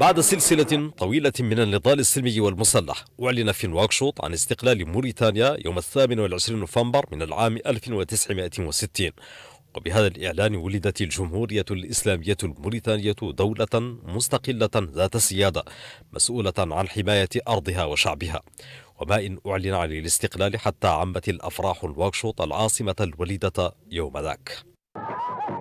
بعد سلسلة طويلة من النضال السلمي والمسلح أعلن في نواكشوط عن استقلال موريتانيا يوم الثامن والعشرين نوفمبر من العام 1960 وبهذا الإعلان ولدت الجمهورية الإسلامية الموريتانية دولة مستقلة ذات سيادة مسؤولة عن حماية أرضها وشعبها وما إن أعلن عن الاستقلال حتى عمت الأفراح نواكشوط العاصمة الوليدة يوم ذاك Oh,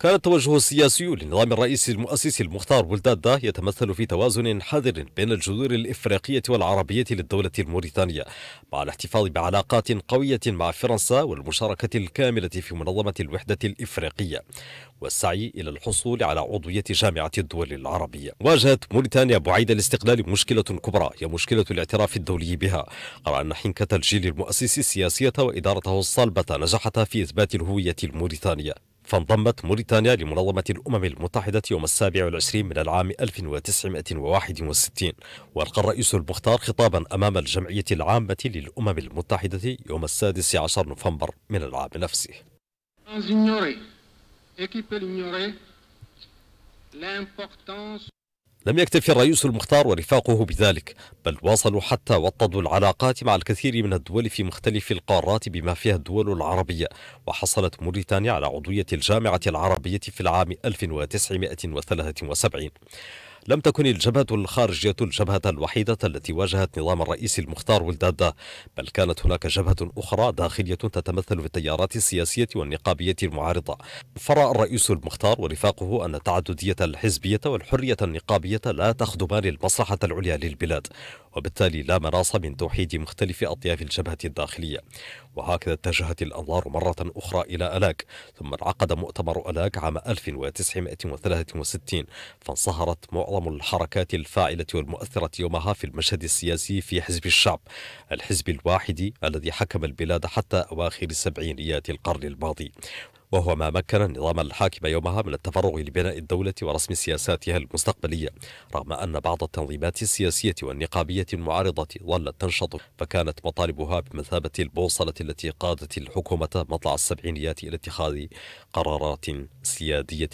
كان التوجه السياسي للنظام الرئيسي المؤسسي المختار بلدادة يتمثل في توازن حذر بين الجذور الإفريقية والعربية للدولة الموريتانية مع الاحتفاظ بعلاقات قوية مع فرنسا والمشاركة الكاملة في منظمة الوحدة الإفريقية والسعي إلى الحصول على عضوية جامعة الدول العربية واجهت موريتانيا بعيد الاستقلال مشكلة كبرى هي مشكلة الاعتراف الدولي بها على أن حنكة الجيل المؤسسي السياسية وإدارته الصلبة نجحت في إثبات الهوية الموريتانية فانضمت موريتانيا لمنظمة الأمم المتحدة يوم السابع والعشرين من العام 1961 وألقى الرئيس المختار خطابا أمام الجمعية العامة للأمم المتحدة يوم السادس عشر نوفمبر من العام نفسه لم يكتفي الرئيس المختار ورفاقه بذلك بل واصلوا حتى وطدوا العلاقات مع الكثير من الدول في مختلف القارات بما فيها الدول العربية وحصلت موريتانيا على عضوية الجامعة العربية في العام 1973 لم تكن الجبهة الخارجية الجبهة الوحيدة التي واجهت نظام الرئيس المختار ولدادة بل كانت هناك جبهة أخرى داخلية تتمثل في التيارات السياسية والنقابية المعارضة فرأى الرئيس المختار ورفاقه أن التعددية الحزبية والحرية النقابية لا تخدمان المصلحة العليا للبلاد وبالتالي لا مناص من توحيد مختلف أطياف الجبهة الداخلية وهكذا اتجهت الأنظار مرة أخرى إلى ألاك ثم انعقد مؤتمر ألاك عام 1963 فانصهرت معظم أعظم الحركات الفاعلة والمؤثرة يومها في المشهد السياسي في حزب الشعب الحزب الواحد الذي حكم البلاد حتى أواخر سبعينيات القرن الماضي وهو ما مكن النظام الحاكم يومها من التفرغ لبناء الدولة ورسم سياساتها المستقبلية رغم أن بعض التنظيمات السياسية والنقابية المعارضة ظلت تنشط فكانت مطالبها بمثابة البوصلة التي قادت الحكومة مطلع السبعينيات إلى اتخاذ قرارات سيادية